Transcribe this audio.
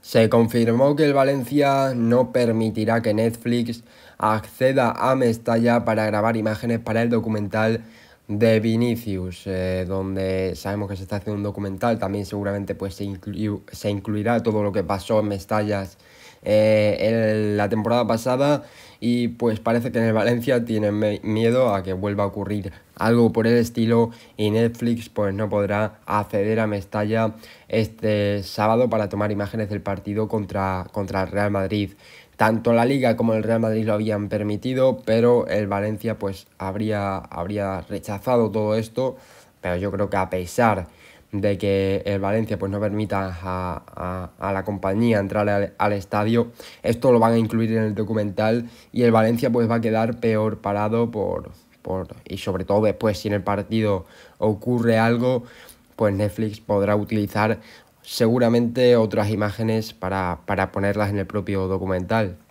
Se confirmó que el Valencia no permitirá que Netflix acceda a Mestalla para grabar imágenes para el documental de Vinicius, eh, donde sabemos que se está haciendo un documental, también seguramente pues se incluirá todo lo que pasó en Mestallas eh, la temporada pasada y pues parece que en el Valencia tienen miedo a que vuelva a ocurrir algo por el estilo y Netflix pues no podrá acceder a Mestalla este sábado para tomar imágenes del partido contra, contra el Real Madrid. Tanto la Liga como el Real Madrid lo habían permitido, pero el Valencia pues habría, habría rechazado todo esto, pero yo creo que a pesar de que el Valencia pues no permita a, la compañía entrar al, estadio. Esto lo van a incluir en el documental y el Valencia pues va a quedar peor parado por, y sobre todo después si en el partido ocurre algo, pues Netflix podrá utilizar seguramente otras imágenes para ponerlas en el propio documental.